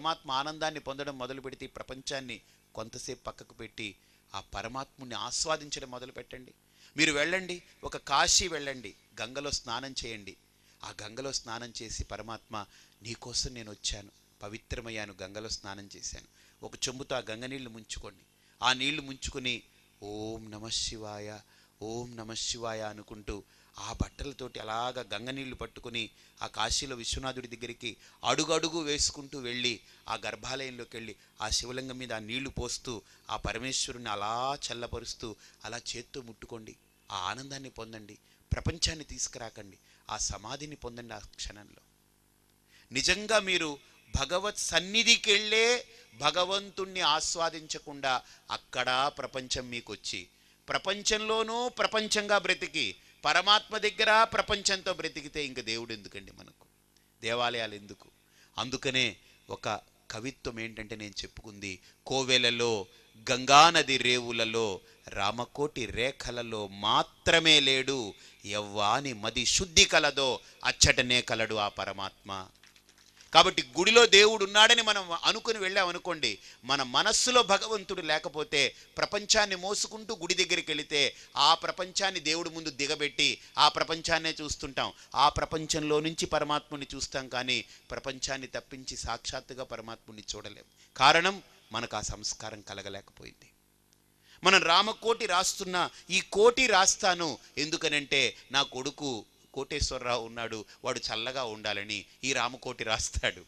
పరమాత్మ ఆనందాన్ని పొందడం మొదలు పెడితే ప్రపంచాన్ని కొంతసేపు పక్కకు పెట్టి ఆ పరమాత్ముని ఆస్వాదించడం మొదలు పెట్టండి మీరు వెళ్ళండి ఒక కాశీ వెళ్ళండి గంగలో స్నానం చేయండి ఆ గంగలో స్నానం చేసి పరమాత్మ నీకోసం నేను వచ్చాను పవిత్రమయ్యాను గంగలో స్నానం చేశాను ఒక చెంబుతో ఆ గంగ నీళ్లు ముంచుకోండి ఆ నీళ్లు ముంచుకుని ఓం నమ శివాయ ఓం నమ శివాయ అనుకుంటూ ఆ బట్టలతోటి అలాగ గంగ నీళ్లు పట్టుకుని ఆ కాశీలో విశ్వనాథుడి దగ్గరికి అడుగడుగు వేసుకుంటూ వెళ్ళి ఆ గర్భాలయంలోకి వెళ్ళి ఆ శివలింగం మీద ఆ నీళ్లు పోస్తూ ఆ పరమేశ్వరుని అలా చల్లపరుస్తూ అలా చేత్తో ముట్టుకోండి ఆ ఆనందాన్ని పొందండి ప్రపంచాన్ని తీసుకురాకండి ఆ సమాధిని పొందండి ఆ క్షణంలో నిజంగా మీరు భగవత్ సన్నిధికి వెళ్ళే భగవంతుణ్ణి ఆస్వాదించకుండా అక్కడా ప్రపంచం మీకొచ్చి ప్రపంచంలోనూ ప్రపంచంగా బ్రతికి పరమాత్మ దగ్గర ప్రపంచంతో బ్రతికితే ఇంక దేవుడు ఎందుకండి మనకు దేవాలయాలు ఎందుకు అందుకనే ఒక కవిత్వం ఏంటంటే నేను చెప్పుకుంది కోవెలలో గంగానది రేవులలో రామకోటి రేఖలలో మాత్రమే లేడు ఎవ్వాని మది శుద్ధి కలదో అచ్చటనే కలడు ఆ పరమాత్మ కాబట్టి గుడిలో దేవుడు ఉన్నాడని మనం అనుకుని వెళ్ళామనుకోండి మన మనస్సులో భగవంతుడు లేకపోతే ప్రపంచాన్ని మోసుకుంటూ గుడి దగ్గరికి వెళితే ఆ ప్రపంచాన్ని దేవుడి ముందు దిగబెట్టి ఆ ప్రపంచాన్నే చూస్తుంటాం ఆ ప్రపంచంలో నుంచి పరమాత్ముని చూస్తాం కానీ ప్రపంచాన్ని తప్పించి సాక్షాత్తుగా పరమాత్ముని చూడలేము కారణం మనకు ఆ సంస్కారం కలగలేకపోయింది మనం రామకోటి రాస్తున్న ఈ కోటి రాస్తాను ఎందుకనంటే నా కొడుకు కోటేశ్వరరావు ఉన్నాడు వాడు చల్లగా ఉండాలని ఈ రామకోటి రాస్తాడు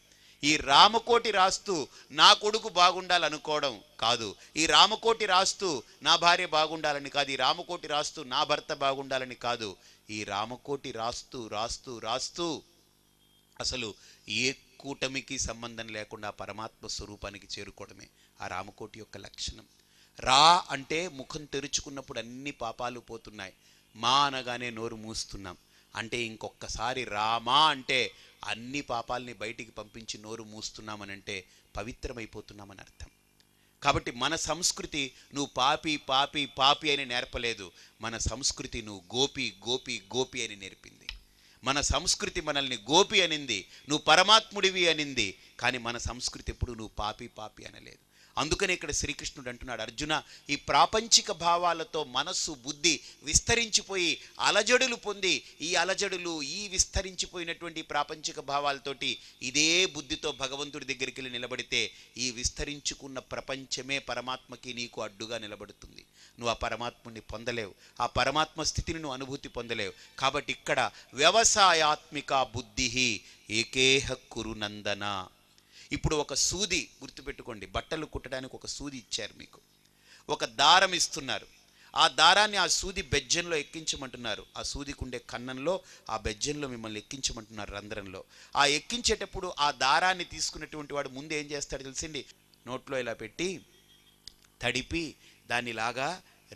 ఈ రామకోటి రాస్తూ నా కొడుకు బాగుండాలనుకోవడం కాదు ఈ రామకోటి రాస్తూ నా భార్య బాగుండాలని కాదు ఈ రామకోటి రాస్తూ నా భర్త బాగుండాలని కాదు ఈ రామకోటి రాస్తూ రాస్తూ రాస్తూ అసలు ఏ కూటమికి సంబంధం లేకుండా పరమాత్మ స్వరూపానికి చేరుకోవడమే ఆ రామకోటి యొక్క లక్షణం రా అంటే ముఖం తెరుచుకున్నప్పుడు అన్ని పాపాలు పోతున్నాయి మా అనగానే నోరు మూస్తున్నాం అంటే ఇంకొక్కసారి రామా అంటే అన్ని పాపాలని బయటికి పంపించి నోరు మూస్తున్నామనంటే పవిత్రమైపోతున్నామని అర్థం కాబట్టి మన సంస్కృతి నువ్వు పాపి పాపి పాపి అని నేర్పలేదు మన సంస్కృతి నువ్వు గోపి గోపి గోపి అని నేర్పింది మన సంస్కృతి మనల్ని గోపి అనింది నువ్వు పరమాత్ముడివి అనింది కానీ మన సంస్కృతి ఎప్పుడు నువ్వు పాపి పాపి అనలేదు అందుకనే ఇక్కడ శ్రీకృష్ణుడు అంటున్నాడు అర్జున ఈ ప్రాపంచిక భావాలతో మనస్సు బుద్ధి విస్తరించిపోయి అలజడులు పొంది ఈ అలజడులు ఈ విస్తరించిపోయినటువంటి ప్రాపంచిక భావాలతోటి ఇదే బుద్ధితో భగవంతుడి దగ్గరికి వెళ్ళి నిలబడితే ఈ విస్తరించుకున్న ప్రపంచమే పరమాత్మకి నీకు అడ్డుగా నిలబడుతుంది నువ్వు ఆ పరమాత్మని పొందలేవు ఆ పరమాత్మ స్థితిని నువ్వు అనుభూతి పొందలేవు కాబట్టి ఇక్కడ వ్యవసాయాత్మిక బుద్ధి ఏకేహ కురునందన ఇప్పుడు ఒక సూది గుర్తుపెట్టుకోండి బట్టలు కుట్టడానికి ఒక సూది ఇచ్చారు మీకు ఒక దారం ఇస్తున్నారు ఆ దారాన్ని ఆ సూది బెజ్జంలో ఎక్కించమంటున్నారు ఆ సూదికుండే కన్నంలో ఆ బెజ్జంలో మిమ్మల్ని ఎక్కించమంటున్నారు రంధ్రంలో ఆ ఎక్కించేటప్పుడు ఆ దారాన్ని తీసుకున్నటువంటి వాడు ముందు ఏం చేస్తాడు తెలిసింది నోట్లో ఇలా పెట్టి తడిపి దానిలాగా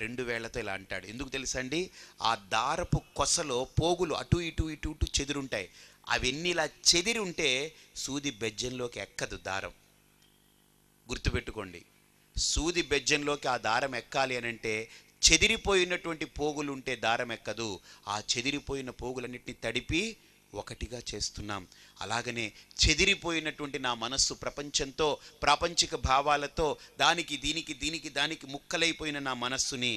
రెండు వేళ్లతో ఇలా అంటాడు ఎందుకు తెలుసండి ఆ దారపు కొసలో పోగులు అటు ఇటు ఇటు ఇటు చెదురుంటాయి అవన్నీ ఇలా చెదిరి ఉంటే సూది బెజ్జంలోకి ఎక్కదు దారం గుర్తుపెట్టుకోండి సూది బెజ్జంలోకి ఆ దారం ఎక్కాలి అని అంటే చెదిరిపోయినటువంటి పోగులు ఉంటే దారం ఎక్కదు ఆ చెదిరిపోయిన పోగులన్నింటినీ తడిపి ఒకటిగా చేస్తున్నాం అలాగనే చెదిరిపోయినటువంటి నా మనస్సు ప్రపంచంతో ప్రాపంచిక భావాలతో దానికి దీనికి దీనికి దానికి ముక్కలైపోయిన నా మనస్సుని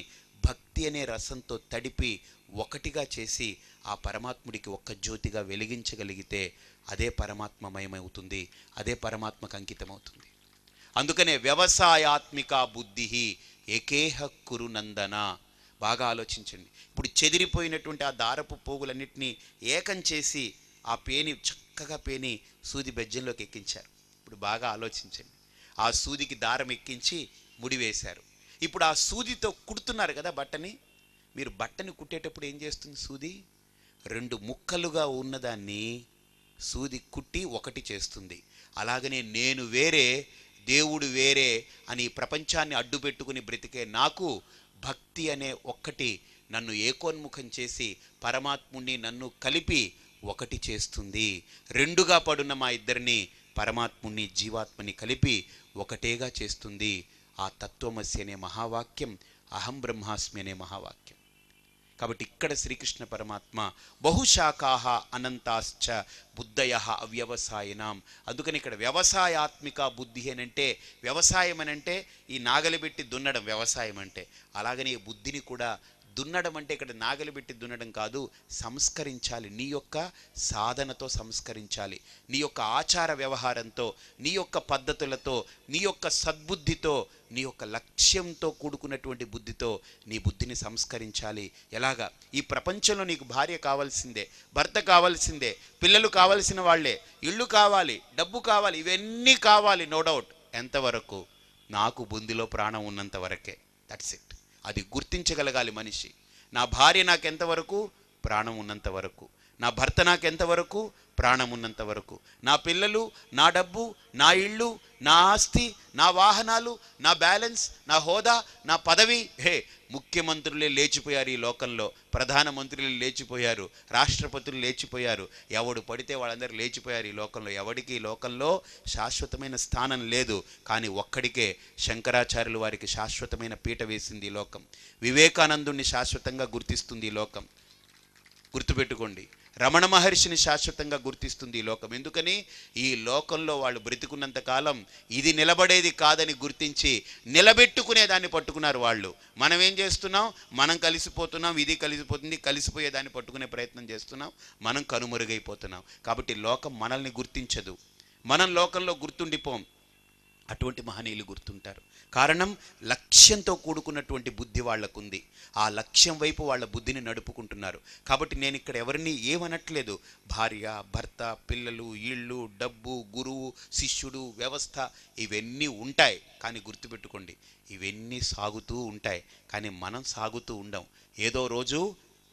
భక్తి అనే రసంతో తడిపి ఒకటిగా చేసి ఆ పరమాత్ముడికి ఒక్క జ్యోతిగా వెలిగించగలిగితే అదే పరమాత్మమయమవుతుంది అదే పరమాత్మకు అంకితమవుతుంది అందుకనే వ్యవసాయాత్మిక బుద్ధి ఏకేహ కురు నందన బాగా ఆలోచించండి ఇప్పుడు చెదిరిపోయినటువంటి ఆ దారపు పోగులన్నింటినీ ఏకం చేసి ఆ పేని చక్కగా పేని సూది బెజ్జంలోకి ఎక్కించారు ఇప్పుడు బాగా ఆలోచించండి ఆ సూదికి దారం ఎక్కించి ముడివేశారు ఇప్పుడు ఆ సూదితో కుడుతున్నారు కదా బట్టని మీరు బట్టని కుట్టేటప్పుడు ఏం చేస్తుంది సూది రెండు ముక్కలుగా ఉన్నదాన్ని సూది కుట్టి ఒకటి చేస్తుంది అలాగనే నేను వేరే దేవుడు వేరే అని ప్రపంచాన్ని అడ్డు పెట్టుకుని బ్రతికే నాకు భక్తి అనే ఒక్కటి నన్ను ఏకోన్ముఖం చేసి పరమాత్ముణ్ణి నన్ను కలిపి ఒకటి చేస్తుంది రెండుగా పడున్న మా ఇద్దరిని పరమాత్ముని జీవాత్మని కలిపి ఒకటేగా చేస్తుంది ఆ తత్వమసి అనే మహావాక్యం అహం బ్రహ్మాస్మి అనే మహావాక్యం కాబట్టి ఇక్కడ శ్రీకృష్ణ పరమాత్మ బహుశాఖాహ అనంతాశ్చ బుద్ధయ అవ్యవసాయనాం అందుకని ఇక్కడ వ్యవసాయాత్మిక బుద్ధి అనంటే వ్యవసాయం అనంటే ఈ నాగలి పెట్టి దున్నడం వ్యవసాయం అంటే అలాగనే బుద్ధిని కూడా దున్నడం అంటే ఇక్కడ నాగలి పెట్టి దున్నడం కాదు సంస్కరించాలి నీ యొక్క సాధనతో సంస్కరించాలి నీ యొక్క ఆచార వ్యవహారంతో నీ యొక్క పద్ధతులతో నీ యొక్క సద్బుద్ధితో నీ యొక్క లక్ష్యంతో కూడుకున్నటువంటి బుద్ధితో నీ బుద్ధిని సంస్కరించాలి ఎలాగా ఈ ప్రపంచంలో నీకు భార్య కావాల్సిందే భర్త కావాల్సిందే పిల్లలు కావాల్సిన వాళ్ళే ఇళ్ళు కావాలి డబ్బు కావాలి ఇవన్నీ కావాలి నో డౌట్ ఎంతవరకు నాకు బుందిలో ప్రాణం ఉన్నంత వరకే దట్స్ ఇట్ అది గుర్తించగలగాలి మనిషి నా భార్య నాకెంతవరకు ప్రాణం ఉన్నంత వరకు నా భర్త నాకెంతవరకు ప్రాణం ఉన్నంత వరకు నా పిల్లలు నా డబ్బు నా ఇళ్ళు నా ఆస్తి నా వాహనాలు నా బ్యాలెన్స్ నా హోదా నా పదవి హే ముఖ్యమంత్రులే లేచిపోయారు ఈ లోకంలో ప్రధానమంత్రులు లేచిపోయారు రాష్ట్రపతులు లేచిపోయారు ఎవడు పడితే వాళ్ళందరూ లేచిపోయారు ఈ లోకంలో ఎవడికి ఈ లోకంలో శాశ్వతమైన స్థానం లేదు కానీ ఒక్కడికే శంకరాచార్యులు వారికి శాశ్వతమైన పీట వేసింది ఈ లోకం వివేకానందుణ్ణి శాశ్వతంగా గుర్తిస్తుంది ఈ లోకం గుర్తుపెట్టుకోండి రమణ మహర్షిని శాశ్వతంగా గుర్తిస్తుంది ఈ లోకం ఎందుకని ఈ లోకంలో వాళ్ళు బ్రతికున్నంత కాలం ఇది నిలబడేది కాదని గుర్తించి నిలబెట్టుకునే దాన్ని పట్టుకున్నారు వాళ్ళు మనం ఏం చేస్తున్నాం మనం కలిసిపోతున్నాం ఇది కలిసిపోతుంది కలిసిపోయే దాన్ని పట్టుకునే ప్రయత్నం చేస్తున్నాం మనం కనుమరుగైపోతున్నాం కాబట్టి లోకం మనల్ని గుర్తించదు మనం లోకంలో గుర్తుండిపోం అటువంటి మహనీయులు గుర్తుంటారు కారణం లక్ష్యంతో కూడుకున్నటువంటి బుద్ధి వాళ్లకుంది ఆ లక్ష్యం వైపు వాళ్ళ బుద్ధిని నడుపుకుంటున్నారు కాబట్టి నేను ఇక్కడ ఎవరిని ఏమనట్లేదు భార్య భర్త పిల్లలు ఇళ్ళు డబ్బు గురువు శిష్యుడు వ్యవస్థ ఇవన్నీ ఉంటాయి కానీ గుర్తుపెట్టుకోండి ఇవన్నీ సాగుతూ ఉంటాయి కానీ మనం సాగుతూ ఉండం ఏదో రోజు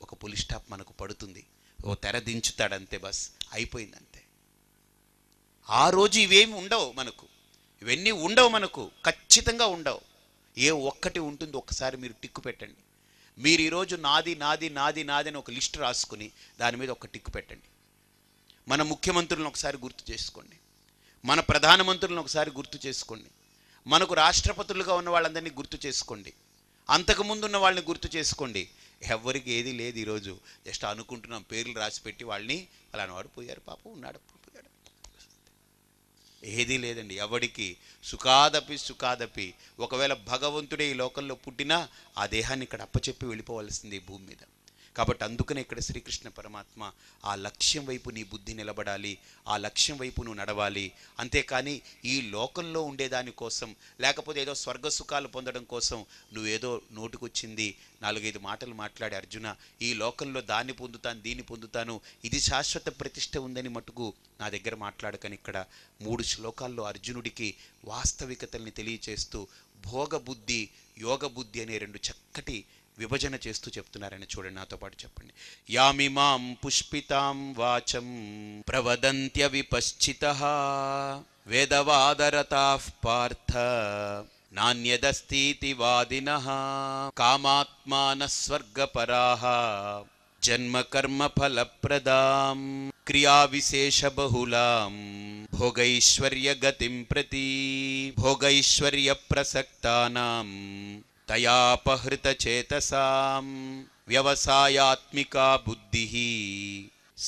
ఒక పులి స్టాప్ మనకు పడుతుంది ఓ తెర దించుతాడంతే బస్ అయిపోయిందంతే ఆ రోజు ఇవేమి ఉండవు మనకు ఇవన్నీ ఉండవు మనకు ఖచ్చితంగా ఉండవు ఏ ఒక్కటి ఉంటుందో ఒకసారి మీరు టిక్కు పెట్టండి మీరు ఈరోజు నాది నాది నాది నాది అని ఒక లిస్ట్ రాసుకుని దాని మీద ఒక టిక్కు పెట్టండి మన ముఖ్యమంత్రులను ఒకసారి గుర్తు చేసుకోండి మన ప్రధానమంత్రులను ఒకసారి గుర్తు చేసుకోండి మనకు రాష్ట్రపతులుగా ఉన్న వాళ్ళందరినీ గుర్తు చేసుకోండి అంతకుముందు ఉన్న వాళ్ళని గుర్తు చేసుకోండి ఎవరికి ఏది లేదు ఈరోజు జస్ట్ అనుకుంటున్నాం పేర్లు రాసిపెట్టి వాళ్ళని అలాంటి వాడు పోయారు పాపం ఉన్నాడు ఏదీ లేదండి ఎవడికి సుఖాదపి సుఖాదపి ఒకవేళ భగవంతుడే ఈ లోకంలో పుట్టినా ఆ దేహాన్ని ఇక్కడ అప్పచెప్పి వెళ్ళిపోవలసింది భూమి మీద కాబట్టి అందుకనే ఇక్కడ శ్రీకృష్ణ పరమాత్మ ఆ లక్ష్యం వైపు నీ బుద్ధి నిలబడాలి ఆ లక్ష్యం వైపు నువ్వు నడవాలి అంతేకాని ఈ లోకంలో ఉండేదాని కోసం లేకపోతే ఏదో స్వర్గ సుఖాలు పొందడం కోసం నువ్వేదో నోటుకొచ్చింది నాలుగైదు మాటలు మాట్లాడి అర్జున ఈ లోకంలో దాన్ని పొందుతాను దీన్ని పొందుతాను ఇది శాశ్వత ప్రతిష్ట ఉందని మటుకు నా దగ్గర మాట్లాడకని ఇక్కడ మూడు శ్లోకాల్లో అర్జునుడికి వాస్తవికతల్ని తెలియచేస్తూ భోగబుద్ధి యోగబుద్ధి అనే రెండు చక్కటి విభజన చేస్తూ చెప్తున్నారని చూడండి నాతో పాటు చెప్పండి యామిమాం పుష్పితాం వాచం ప్రవదంత్య విపశ్చిత వేదవాదరతా పార్థ నాణ్యదస్తీతి వాదిన కామాత్మాన స్వర్గపరాహ జన్మ కర్మ ఫలప్రదాం క్రియా విశేష బహుళాం భోగైశ్వర్య గతిం ప్రతి భోగైశ్వర్య ప్రసక్తానాం తయాపహృతచేతసాం వ్యవసాయాత్మికా బుద్ధి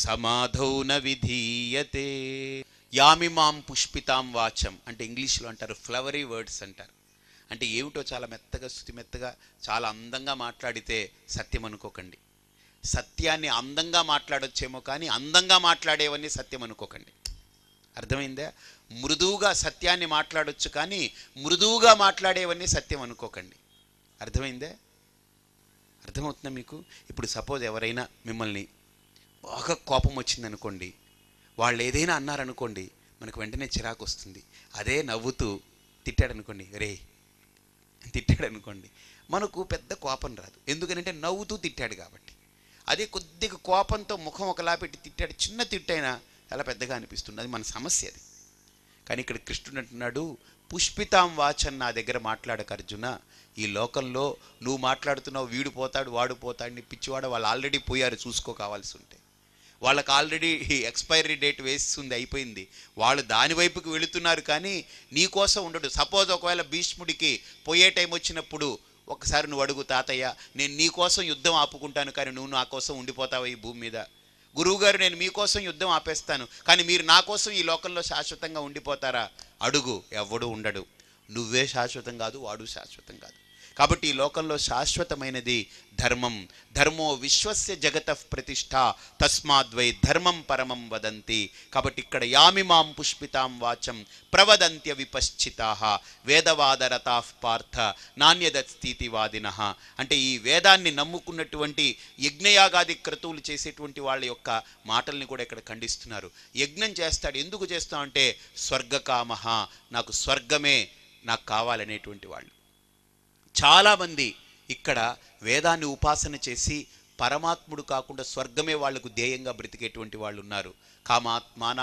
సమాధౌ న విధీయతే యామిమాం పుష్పితాం వాచం అంటే ఇంగ్లీష్లో అంటారు ఫ్లవరీ వర్డ్స్ అంటారు అంటే ఏమిటో చాలా మెత్తగా శృతి మెత్తగా చాలా అందంగా మాట్లాడితే సత్యం అనుకోకండి సత్యాన్ని అందంగా మాట్లాడొచ్చేమో కానీ అందంగా మాట్లాడేవన్నీ సత్యం అనుకోకండి అర్థమైందా మృదువుగా సత్యాన్ని మాట్లాడొచ్చు కానీ మృదువుగా మాట్లాడేవన్నీ సత్యం అనుకోకండి అర్థమైందే అర్థమవుతుందా మీకు ఇప్పుడు సపోజ్ ఎవరైనా మిమ్మల్ని బాగా కోపం వచ్చిందనుకోండి వాళ్ళు ఏదైనా అన్నారనుకోండి మనకు వెంటనే చిరాకు వస్తుంది అదే నవ్వుతూ తిట్టాడనుకోండి రే తిట్టాడనుకోండి మనకు పెద్ద కోపం రాదు ఎందుకనంటే నవ్వుతూ తిట్టాడు కాబట్టి అదే కొద్దిగా కోపంతో ముఖం ఒకలా పెట్టి తిట్టాడు చిన్న తిట్టైనా చాలా పెద్దగా అనిపిస్తుంది అది మన సమస్య అది కానీ ఇక్కడ కృష్ణుడు అంటున్నాడు పుష్పితాం వాచన్ నా దగ్గర మాట్లాడక అర్జున ఈ లోకంలో నువ్వు మాట్లాడుతున్నావు వీడు పోతాడు వాడు పోతాడు నీ పిచ్చివాడు వాళ్ళు ఆల్రెడీ పోయారు చూసుకో కావాల్సి ఉంటే వాళ్ళకి ఆల్రెడీ ఎక్స్పైరీ డేట్ వేస్తుంది అయిపోయింది వాళ్ళు దాని వైపుకి వెళుతున్నారు కానీ నీ కోసం ఉండడు సపోజ్ ఒకవేళ భీష్ముడికి పోయే టైం వచ్చినప్పుడు ఒకసారి నువ్వు అడుగు తాతయ్య నేను నీ కోసం యుద్ధం ఆపుకుంటాను కానీ నువ్వు నా కోసం ఉండిపోతావు ఈ భూమి మీద గురువుగారు నేను మీకోసం యుద్ధం ఆపేస్తాను కానీ మీరు నా కోసం ఈ లోకంలో శాశ్వతంగా ఉండిపోతారా అడుగు ఎవడు ఉండడు నువ్వే శాశ్వతం కాదు వాడు శాశ్వతం కాదు కాబట్టి ఈ లోకంలో శాశ్వతమైనది ధర్మం ధర్మో విశ్వస్య జగత ప్రతిష్ట తస్మాద్వై ధర్మం పరమం వదంతి కాబట్టి ఇక్కడ యామిమాం పుష్పితాం వాచం ప్రవదంత్య విపశ్చిత వేదవాదరతా పార్థ నాణ్యదస్థితివాదిన అంటే ఈ వేదాన్ని నమ్ముకున్నటువంటి యజ్ఞయాగాది క్రతువులు చేసేటువంటి వాళ్ళ యొక్క మాటల్ని కూడా ఇక్కడ ఖండిస్తున్నారు యజ్ఞం చేస్తాడు ఎందుకు చేస్తామంటే స్వర్గకామహ నాకు స్వర్గమే నాకు కావాలనేటువంటి వాళ్ళు చాలామంది ఇక్కడ వేదాన్ని ఉపాసన చేసి పరమాత్ముడు కాకుండా స్వర్గమే వాళ్లకు ధ్యేయంగా బ్రతికేటువంటి వాళ్ళు ఉన్నారు కామాత్మాన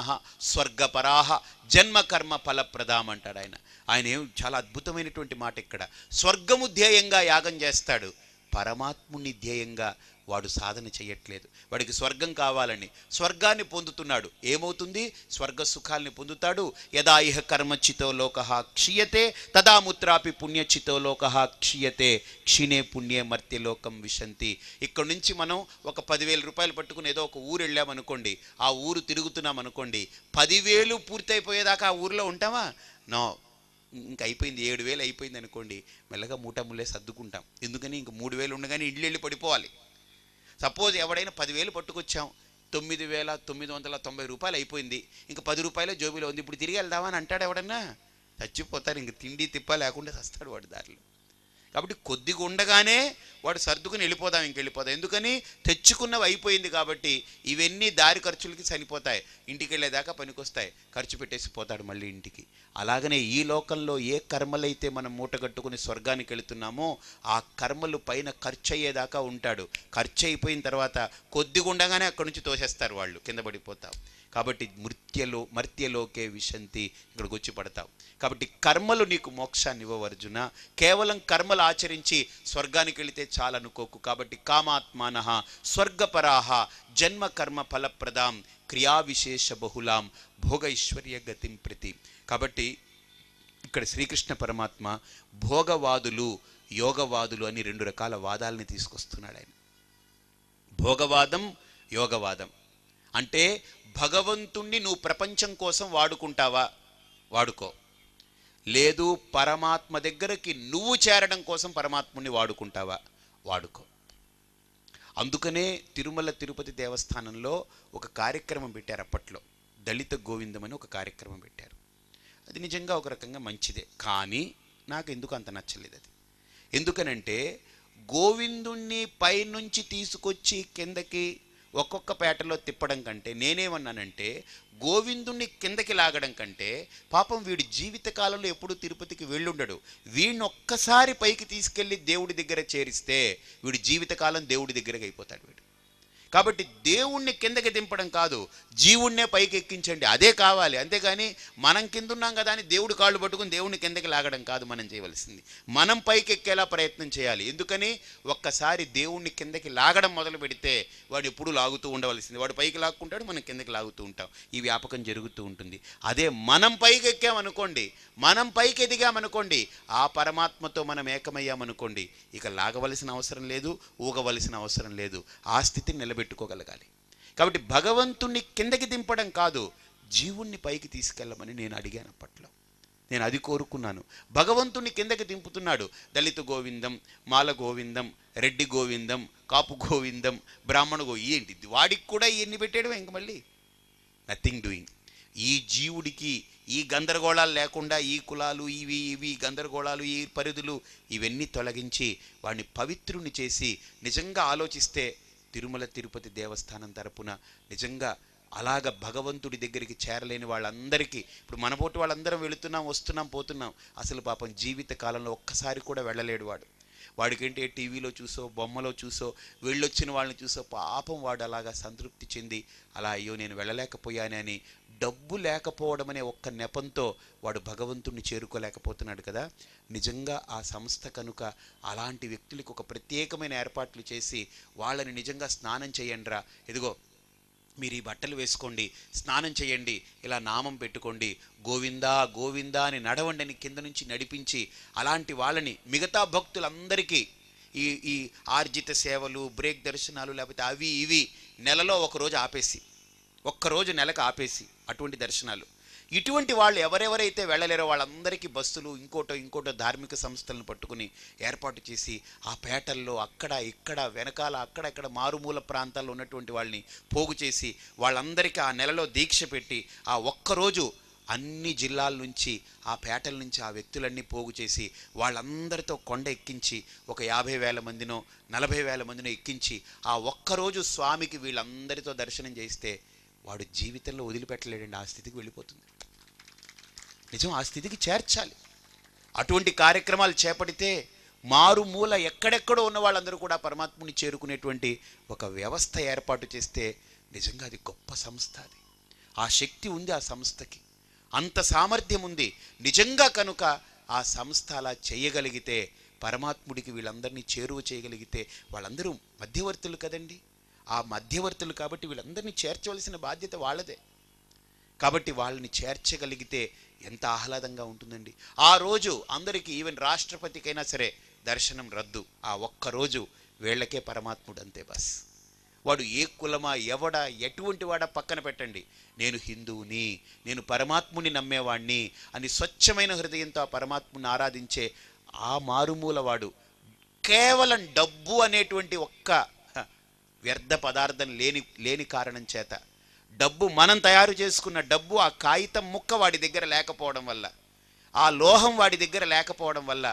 స్వర్గపరాహ జన్మ కర్మ ఫలప్రదాం అంటాడు ఆయన ఆయన ఏం చాలా అద్భుతమైనటువంటి మాట ఇక్కడ స్వర్గము ధ్యేయంగా యాగం చేస్తాడు పరమాత్ముని ధ్యేయంగా వాడు సాధన చేయట్లేదు వాడికి స్వర్గం కావాలని స్వర్గాన్ని పొందుతున్నాడు ఏమవుతుంది స్వర్గ సుఖాల్ని పొందుతాడు యదా ఇహ కర్మచితో లోక క్షీయతే తదా ముత్రాపి పుణ్యచితో లోక క్షీయతే క్షీణే పుణ్యే మర్తి లోకం విశంతి ఇక్కడ నుంచి మనం ఒక పదివేల రూపాయలు పట్టుకుని ఏదో ఒక ఊరు వెళ్ళామనుకోండి ఆ ఊరు తిరుగుతున్నాం అనుకోండి పదివేలు పూర్తయిపోయేదాకా ఆ ఊర్లో ఉంటామా నో ఇంక అయిపోయింది ఏడు వేలు అయిపోయింది అనుకోండి మెల్లగా మూట ముల్లే సర్దుకుంటాం ఎందుకని ఇంక మూడు వేలు ఉండగానే ఇళ్ళు వెళ్ళి పడిపోవాలి సపోజ్ ఎవడైనా పదివేలు పట్టుకొచ్చాం తొమ్మిది వేల తొమ్మిది వందల తొంభై రూపాయలు అయిపోయింది ఇంకా పది రూపాయలు జోబీలో ఉంది ఇప్పుడు తిరిగి వెళ్దామని అంటాడు ఎవడన్నా చచ్చిపోతారు ఇంక తిండి తిప్ప లేకుండా చస్తాడు వాడు దారిలో కాబట్టి కొద్దిగా ఉండగానే వాడు సర్దుకుని వెళ్ళిపోదాం ఇంకెళ్ళిపోదాం ఎందుకని తెచ్చుకున్నవి అయిపోయింది కాబట్టి ఇవన్నీ దారి ఖర్చులకి చనిపోతాయి ఇంటికి వెళ్ళేదాకా పనికొస్తాయి ఖర్చు పెట్టేసి పోతాడు మళ్ళీ ఇంటికి అలాగనే ఈ లోకంలో ఏ కర్మలైతే మనం మూటగట్టుకుని స్వర్గానికి వెళుతున్నామో ఆ కర్మలు పైన ఖర్చు అయ్యేదాకా ఉంటాడు ఖర్చు అయిపోయిన తర్వాత కొద్దిగా ఉండగానే అక్కడి నుంచి తోసేస్తారు వాళ్ళు కింద పడిపోతాం కాబట్టి మృత్యలో మర్త్యలోకే విశంతి ఇక్కడికి వచ్చి పడతావు కాబట్టి కర్మలు నీకు మోక్షాన్ని ఇవ్వవర్జున అర్జున కేవలం కర్మలు ఆచరించి స్వర్గానికి వెళితే చాలనుకోకు కాబట్టి కామాత్మాన స్వర్గపరాహ జన్మ కర్మ ఫలప్రదాం క్రియావిశేష బహులాం భోగ ఐశ్వర్య గతిం ప్రతి కాబట్టి ఇక్కడ శ్రీకృష్ణ పరమాత్మ భోగవాదులు యోగవాదులు అని రెండు రకాల వాదాలని తీసుకొస్తున్నాడు ఆయన భోగవాదం యోగవాదం అంటే భగవంతుణ్ణి నువ్వు ప్రపంచం కోసం వాడుకుంటావా వాడుకో లేదు పరమాత్మ దగ్గరకి నువ్వు చేరడం కోసం పరమాత్ముని వాడుకుంటావా వాడుకో అందుకనే తిరుమల తిరుపతి దేవస్థానంలో ఒక కార్యక్రమం పెట్టారు అప్పట్లో దళిత గోవిందం అని ఒక కార్యక్రమం పెట్టారు అది నిజంగా ఒక రకంగా మంచిదే కానీ నాకు ఎందుకు అంత నచ్చలేదు అది ఎందుకనంటే గోవిందుణ్ణి పైనుంచి తీసుకొచ్చి కిందకి ఒక్కొక్క పేటలో తిప్పడం కంటే నేనేమన్నానంటే గోవిందుణ్ణి కిందకి లాగడం కంటే పాపం వీడి జీవితకాలంలో ఎప్పుడూ తిరుపతికి వెళ్ళుండడు వీడిని ఒక్కసారి పైకి తీసుకెళ్ళి దేవుడి దగ్గర చేరిస్తే వీడు జీవితకాలం దేవుడి దగ్గరకు అయిపోతాడు వీడు కాబట్టి దేవుణ్ణి కిందకి దింపడం కాదు జీవుణ్ణే పైకి ఎక్కించండి అదే కావాలి అంతేగాని మనం కింద ఉన్నాం కదా అని దేవుడు కాళ్ళు పట్టుకుని దేవుణ్ణి కిందకి లాగడం కాదు మనం చేయవలసింది మనం పైకి ఎక్కేలా ప్రయత్నం చేయాలి ఎందుకని ఒక్కసారి దేవుణ్ణి కిందకి లాగడం మొదలు పెడితే వాడు ఎప్పుడు లాగుతూ ఉండవలసింది వాడు పైకి లాక్కుంటాడు మనం కిందకి లాగుతూ ఉంటాం ఈ వ్యాపకం జరుగుతూ ఉంటుంది అదే మనం పైకి ఎక్కామనుకోండి మనం పైకి ఎదిగామనుకోండి ఆ పరమాత్మతో మనం ఏకమయ్యామనుకోండి ఇక లాగవలసిన అవసరం లేదు ఊగవలసిన అవసరం లేదు ఆ స్థితిని నిలబెట్టి పెట్టుకోగలగాలి కాబట్టి భగవంతుణ్ణి కిందకి దింపడం కాదు జీవుణ్ణి పైకి తీసుకెళ్ళమని నేను అడిగాను అప్పట్లో నేను అది కోరుకున్నాను భగవంతుని కిందకి దింపుతున్నాడు దళిత గోవిందం మాల గోవిందం రెడ్డి గోవిందం కాపు గోవిందం బ్రాహ్మణ గో ఏంటి వాడికి కూడా ఇవన్నీ పెట్టాడు ఇంక మళ్ళీ నథింగ్ డూయింగ్ ఈ జీవుడికి ఈ గందరగోళాలు లేకుండా ఈ కులాలు ఇవి ఇవి గందరగోళాలు ఈ పరిధులు ఇవన్నీ తొలగించి వాడిని పవిత్రుని చేసి నిజంగా ఆలోచిస్తే తిరుమల తిరుపతి దేవస్థానం తరపున నిజంగా అలాగ భగవంతుడి దగ్గరికి చేరలేని వాళ్ళందరికీ ఇప్పుడు మనపోటు వాళ్ళందరం వెళుతున్నాం వస్తున్నాం పోతున్నాం అసలు పాపం జీవిత కాలంలో ఒక్కసారి కూడా వెళ్ళలేడు వాడు వాడికంటే టీవీలో చూసో బొమ్మలో చూసో వెళ్ళొచ్చిన వాళ్ళని చూసో పాపం వాడు అలాగా సంతృప్తి చెంది అలా అయ్యో నేను వెళ్ళలేకపోయానని డబ్బు లేకపోవడం అనే ఒక్క నెపంతో వాడు భగవంతుణ్ణి చేరుకోలేకపోతున్నాడు కదా నిజంగా ఆ సంస్థ కనుక అలాంటి వ్యక్తులకు ఒక ప్రత్యేకమైన ఏర్పాట్లు చేసి వాళ్ళని నిజంగా స్నానం చేయండిరా ఇదిగో మీరు ఈ బట్టలు వేసుకోండి స్నానం చేయండి ఇలా నామం పెట్టుకోండి గోవిందా గోవిందా అని నడవండి అని కింద నుంచి నడిపించి అలాంటి వాళ్ళని మిగతా భక్తులందరికీ ఈ ఈ ఆర్జిత సేవలు బ్రేక్ దర్శనాలు లేకపోతే అవి ఇవి నెలలో ఒకరోజు ఆపేసి ఒక్కరోజు నెలకు ఆపేసి అటువంటి దర్శనాలు ఇటువంటి వాళ్ళు ఎవరెవరైతే వెళ్ళలేరో వాళ్ళందరికీ బస్సులు ఇంకోటో ఇంకోటో ధార్మిక సంస్థలను పట్టుకుని ఏర్పాటు చేసి ఆ పేటల్లో అక్కడ ఇక్కడ వెనకాల అక్కడ ఇక్కడ మారుమూల ప్రాంతాల్లో ఉన్నటువంటి వాళ్ళని పోగు చేసి వాళ్ళందరికీ ఆ నెలలో దీక్ష పెట్టి ఆ ఒక్కరోజు అన్ని జిల్లాల నుంచి ఆ పేటల నుంచి ఆ వ్యక్తులన్నీ పోగు చేసి వాళ్ళందరితో కొండ ఎక్కించి ఒక యాభై వేల మందినో నలభై వేల మందినో ఎక్కించి ఆ ఒక్కరోజు స్వామికి వీళ్ళందరితో దర్శనం చేస్తే వాడు జీవితంలో వదిలిపెట్టలేడండి ఆ స్థితికి వెళ్ళిపోతుంది నిజం ఆ స్థితికి చేర్చాలి అటువంటి కార్యక్రమాలు చేపడితే మారుమూల ఎక్కడెక్కడో ఉన్న వాళ్ళందరూ కూడా పరమాత్ముని చేరుకునేటువంటి ఒక వ్యవస్థ ఏర్పాటు చేస్తే నిజంగా అది గొప్ప సంస్థ అది ఆ శక్తి ఉంది ఆ సంస్థకి అంత సామర్థ్యం ఉంది నిజంగా కనుక ఆ సంస్థ అలా చేయగలిగితే పరమాత్ముడికి వీళ్ళందరినీ చేరువ చేయగలిగితే వాళ్ళందరూ మధ్యవర్తులు కదండి ఆ మధ్యవర్తులు కాబట్టి వీళ్ళందరినీ చేర్చవలసిన బాధ్యత వాళ్ళదే కాబట్టి వాళ్ళని చేర్చగలిగితే ఎంత ఆహ్లాదంగా ఉంటుందండి ఆ రోజు అందరికీ ఈవెన్ రాష్ట్రపతికైనా సరే దర్శనం రద్దు ఆ ఒక్కరోజు వీళ్ళకే పరమాత్ముడు అంతే బస్ వాడు ఏ కులమా ఎవడా ఎటువంటి వాడా పక్కన పెట్టండి నేను హిందువుని నేను పరమాత్ముని నమ్మేవాణ్ణి అని స్వచ్ఛమైన హృదయంతో ఆ పరమాత్ముని ఆరాధించే ఆ మారుమూల వాడు కేవలం డబ్బు అనేటువంటి ఒక్క వ్యర్థ పదార్థం లేని లేని కారణం చేత డబ్బు మనం తయారు చేసుకున్న డబ్బు ఆ కాగితం ముక్క వాడి దగ్గర లేకపోవడం వల్ల ఆ లోహం వాడి దగ్గర లేకపోవడం వల్ల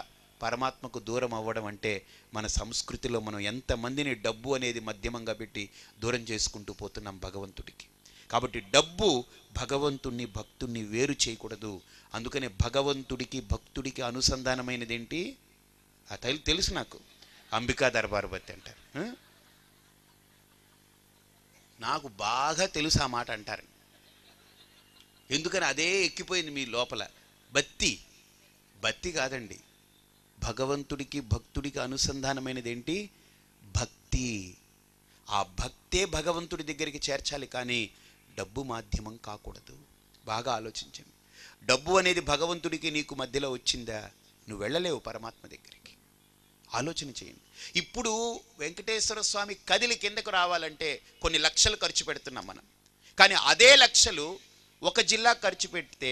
పరమాత్మకు దూరం అవ్వడం అంటే మన సంస్కృతిలో మనం ఎంతమందిని డబ్బు అనేది మధ్యమంగా పెట్టి దూరం చేసుకుంటూ పోతున్నాం భగవంతుడికి కాబట్టి డబ్బు భగవంతుణ్ణి భక్తుణ్ణి వేరు చేయకూడదు అందుకనే భగవంతుడికి భక్తుడికి అనుసంధానమైనది ఏంటి ఆ తెలుసు నాకు అంబికా దర్బార్ బతి అంటారు నాకు బాగా తెలుసు ఆ మాట అంటారు ఎందుకని అదే ఎక్కిపోయింది మీ లోపల బత్తి బత్తి కాదండి భగవంతుడికి భక్తుడికి అనుసంధానమైనది ఏంటి భక్తి ఆ భక్తే భగవంతుడి దగ్గరికి చేర్చాలి కానీ డబ్బు మాధ్యమం కాకూడదు బాగా ఆలోచించండి డబ్బు అనేది భగవంతుడికి నీకు మధ్యలో వచ్చిందా నువ్వు వెళ్ళలేవు పరమాత్మ దగ్గరికి ఆలోచన చేయండి ఇప్పుడు వెంకటేశ్వర స్వామి కదిలి కిందకు రావాలంటే కొన్ని లక్షలు ఖర్చు పెడుతున్నాం మనం కానీ అదే లక్షలు ఒక జిల్లా ఖర్చు పెడితే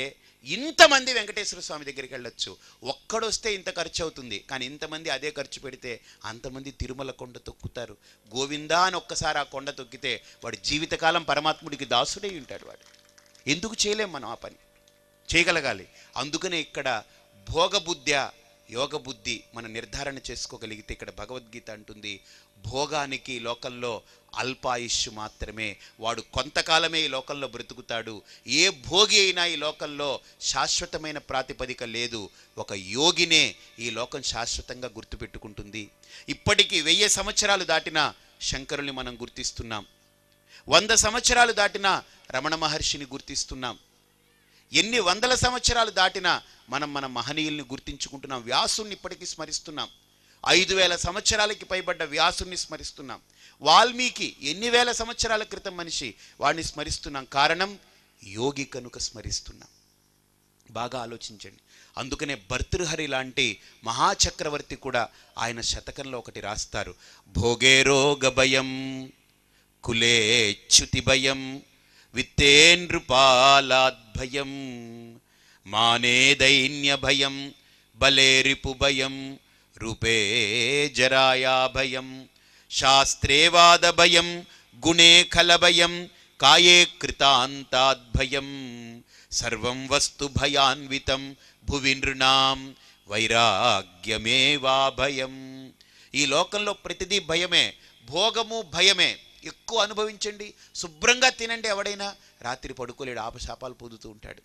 ఇంతమంది వెంకటేశ్వర స్వామి దగ్గరికి వెళ్ళొచ్చు ఒక్కడొస్తే ఇంత ఖర్చు అవుతుంది కానీ ఇంతమంది అదే ఖర్చు పెడితే అంతమంది తిరుమల కొండ తొక్కుతారు గోవిందా అని ఒక్కసారి ఆ కొండ తొక్కితే వాడు జీవితకాలం పరమాత్ముడికి దాసుడై ఉంటాడు వాడు ఎందుకు చేయలేం మనం ఆ పని చేయగలగాలి అందుకనే ఇక్కడ భోగబుద్ధ్య యోగ బుద్ధి మన నిర్ధారణ చేసుకోగలిగితే ఇక్కడ భగవద్గీత అంటుంది భోగానికి లోకల్లో అల్పాయుష్ మాత్రమే వాడు కొంతకాలమే ఈ లోకల్లో బ్రతుకుతాడు ఏ భోగి అయినా ఈ లోకల్లో శాశ్వతమైన ప్రాతిపదిక లేదు ఒక యోగినే ఈ లోకం శాశ్వతంగా గుర్తుపెట్టుకుంటుంది ఇప్పటికీ వెయ్యి సంవత్సరాలు దాటిన శంకరుని మనం గుర్తిస్తున్నాం వంద సంవత్సరాలు దాటిన రమణ మహర్షిని గుర్తిస్తున్నాం ఎన్ని వందల సంవత్సరాలు దాటినా మనం మన మహనీయుల్ని గుర్తించుకుంటున్నాం వ్యాసుని ఇప్పటికీ స్మరిస్తున్నాం ఐదు వేల సంవత్సరాలకి పైబడ్డ వ్యాసుని స్మరిస్తున్నాం వాల్మీకి ఎన్ని వేల సంవత్సరాల క్రితం మనిషి వాడిని స్మరిస్తున్నాం కారణం యోగి కనుక స్మరిస్తున్నాం బాగా ఆలోచించండి అందుకనే భర్తృహరి లాంటి మహాచక్రవర్తి కూడా ఆయన శతకంలో ఒకటి రాస్తారు భోగే భయం కులే చ్యుతి భయం విత్తేనృపాలాద్భయం మానేదైన్యభయం బలేరిపుభయం రూపే జరాయాభయం శాస్త్రేవాదభయం గుణే ఖలభయం కాయే కృతాంతాద్భయం సర్వం వస్తు భయాన్వితం భువి నృణాం వైరాగ్యమేవాభయం ఈ లోకంలో ప్రతిదీ భయమే భోగము భయమే ఎక్కువ అనుభవించండి శుభ్రంగా తినండి ఎవడైనా రాత్రి పడుకోలేడు ఆపశాపాలు పొందుతూ ఉంటాడు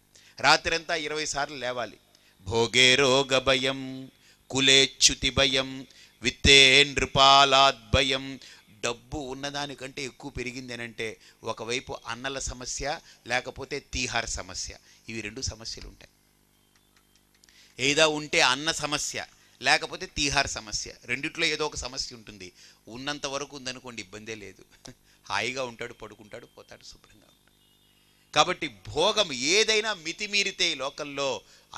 రాత్రంతా ఇరవై సార్లు లేవాలి భోగే రోగ భయం కులేచ్యుతి భయం విత్తే నృపాలాద్భయం డబ్బు ఉన్నదానికంటే ఎక్కువ పెరిగింది అంటే ఒకవైపు అన్నల సమస్య లేకపోతే తీహార సమస్య ఇవి రెండు సమస్యలు ఉంటాయి ఏదో ఉంటే అన్న సమస్య లేకపోతే తీహార్ సమస్య రెండిట్లో ఏదో ఒక సమస్య ఉంటుంది ఉన్నంత వరకు ఉందనుకోండి ఇబ్బందే లేదు హాయిగా ఉంటాడు పడుకుంటాడు పోతాడు శుభ్రంగా ఉంటాడు కాబట్టి భోగం ఏదైనా మితిమీరితే లోకంలో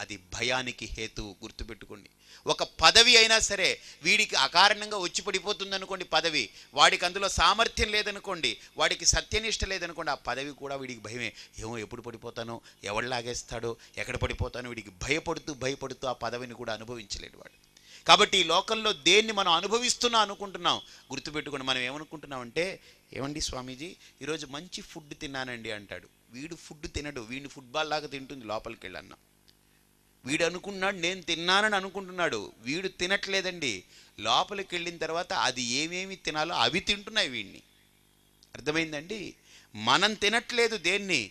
అది భయానికి హేతు గుర్తుపెట్టుకోండి ఒక పదవి అయినా సరే వీడికి అకారణంగా వచ్చి పడిపోతుంది అనుకోండి పదవి వాడికి అందులో సామర్థ్యం లేదనుకోండి వాడికి సత్యనిష్ట లేదనుకోండి ఆ పదవి కూడా వీడికి భయమే ఏమో ఎప్పుడు పడిపోతాను ఎవడు లాగేస్తాడో ఎక్కడ పడిపోతాను వీడికి భయపడుతూ భయపడుతూ ఆ పదవిని కూడా అనుభవించలేడు వాడు కాబట్టి ఈ లోకంలో దేన్ని మనం అనుభవిస్తున్నా అనుకుంటున్నాం గుర్తుపెట్టుకుని మనం ఏమనుకుంటున్నాం అంటే ఏమండి స్వామీజీ ఈరోజు మంచి ఫుడ్ తిన్నానండి అంటాడు వీడు ఫుడ్ తినడు వీడిని ఫుట్బాల్ లాగా తింటుంది లోపలికి వెళ్ళన్న వీడు అనుకున్నాడు నేను తిన్నానని అనుకుంటున్నాడు వీడు తినట్లేదండి లోపలికి వెళ్ళిన తర్వాత అది ఏమేమి తినాలో అవి తింటున్నాయి వీడిని అర్థమైందండి మనం తినట్లేదు దేన్ని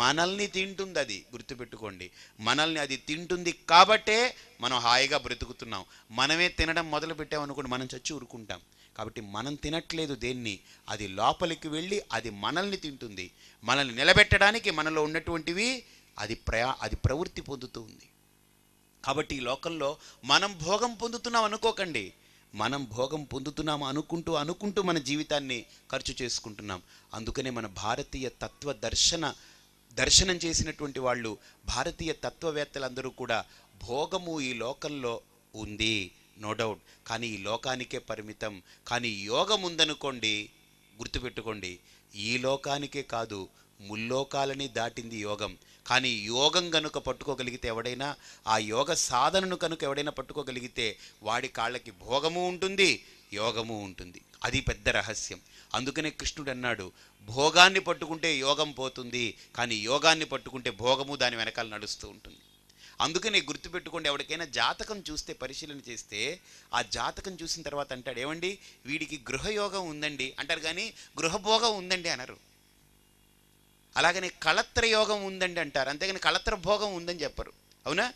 మనల్ని తింటుంది అది గుర్తుపెట్టుకోండి మనల్ని అది తింటుంది కాబట్టే మనం హాయిగా బ్రతుకుతున్నాం మనమే తినడం మొదలు పెట్టామనుకోండి మనం చచ్చి ఊరుకుంటాం కాబట్టి మనం తినట్లేదు దేన్ని అది లోపలికి వెళ్ళి అది మనల్ని తింటుంది మనల్ని నిలబెట్టడానికి మనలో ఉన్నటువంటివి అది ప్రయా అది ప్రవృత్తి పొందుతుంది కాబట్టి ఈ లోకంలో మనం భోగం పొందుతున్నాం అనుకోకండి మనం భోగం పొందుతున్నాం అనుకుంటూ అనుకుంటూ మన జీవితాన్ని ఖర్చు చేసుకుంటున్నాం అందుకనే మన భారతీయ తత్వ దర్శన దర్శనం చేసినటువంటి వాళ్ళు భారతీయ తత్వవేత్తలందరూ కూడా భోగము ఈ లోకంలో ఉంది నో డౌట్ కానీ ఈ లోకానికే పరిమితం కానీ యోగం ఉందనుకోండి గుర్తుపెట్టుకోండి ఈ లోకానికే కాదు ముల్లోకాలని దాటింది యోగం కానీ యోగం కనుక పట్టుకోగలిగితే ఎవడైనా ఆ యోగ సాధనను కనుక ఎవడైనా పట్టుకోగలిగితే వాడి కాళ్ళకి భోగము ఉంటుంది యోగము ఉంటుంది అది పెద్ద రహస్యం అందుకనే కృష్ణుడు అన్నాడు భోగాన్ని పట్టుకుంటే యోగం పోతుంది కానీ యోగాన్ని పట్టుకుంటే భోగము దాని వెనకాల నడుస్తూ ఉంటుంది అందుకనే గుర్తుపెట్టుకోండి ఎవరికైనా జాతకం చూస్తే పరిశీలన చేస్తే ఆ జాతకం చూసిన తర్వాత అంటాడు ఏమండి వీడికి గృహయోగం ఉందండి అంటారు కానీ గృహభోగం ఉందండి అనరు అలాగని కళత్ర యోగం ఉందండి అంటారు అంతేగాని కళత్ర భోగం ఉందని చెప్పరు అవునా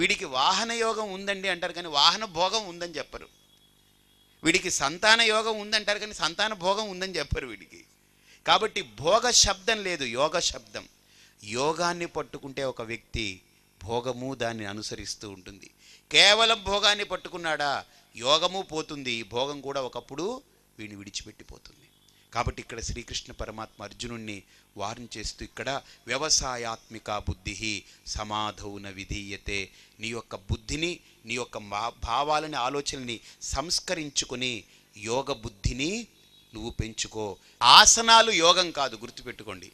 వీడికి వాహన యోగం ఉందండి అంటారు కానీ వాహన భోగం ఉందని చెప్పరు వీడికి సంతాన యోగం ఉందంటారు కానీ సంతాన భోగం ఉందని చెప్పరు వీడికి కాబట్టి భోగ శబ్దం లేదు యోగ శబ్దం యోగాన్ని పట్టుకుంటే ఒక వ్యక్తి భోగము దాన్ని అనుసరిస్తూ ఉంటుంది కేవలం భోగాన్ని పట్టుకున్నాడా యోగము పోతుంది భోగం కూడా ఒకప్పుడు వీడిని విడిచిపెట్టిపోతుంది కాబట్టి ఇక్కడ శ్రీకృష్ణ పరమాత్మ అర్జునుణ్ణి వారం చేస్తూ ఇక్కడ వ్యవసాయాత్మిక బుద్ధి సమాధౌన విధీయతే నీ యొక్క బుద్ధిని నీ యొక్క భావాలని ఆలోచనని సంస్కరించుకుని యోగ బుద్ధిని నువ్వు పెంచుకో ఆసనాలు యోగం కాదు గుర్తుపెట్టుకోండి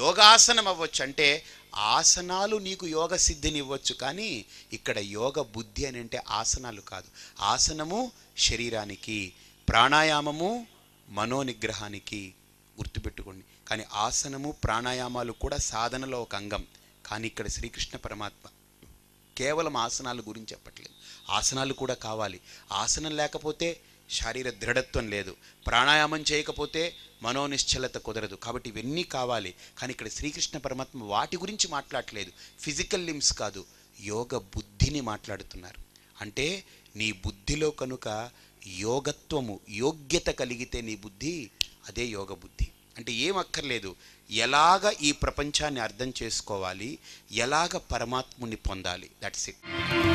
యోగాసనం అవ్వచ్చు అంటే ఆసనాలు నీకు యోగ సిద్ధిని ఇవ్వచ్చు కానీ ఇక్కడ యోగ బుద్ధి అని అంటే ఆసనాలు కాదు ఆసనము శరీరానికి ప్రాణాయామము మనోనిగ్రహానికి గుర్తుపెట్టుకోండి కానీ ఆసనము ప్రాణాయామాలు కూడా సాధనలో ఒక అంగం కానీ ఇక్కడ శ్రీకృష్ణ పరమాత్మ కేవలం ఆసనాల గురించి చెప్పట్లేదు ఆసనాలు కూడా కావాలి ఆసనం లేకపోతే శారీర దృఢత్వం లేదు ప్రాణాయామం చేయకపోతే మనోనిశ్చలత కుదరదు కాబట్టి ఇవన్నీ కావాలి కానీ ఇక్కడ శ్రీకృష్ణ పరమాత్మ వాటి గురించి మాట్లాడట్లేదు ఫిజికల్ లిమ్స్ కాదు యోగ బుద్ధిని మాట్లాడుతున్నారు అంటే నీ బుద్ధిలో కనుక యోగత్వము యోగ్యత కలిగితే నీ బుద్ధి అదే యోగ బుద్ధి అంటే ఏం అక్కర్లేదు ఎలాగ ఈ ప్రపంచాన్ని అర్థం చేసుకోవాలి ఎలాగ పరమాత్ముని పొందాలి దట్స్ ఇట్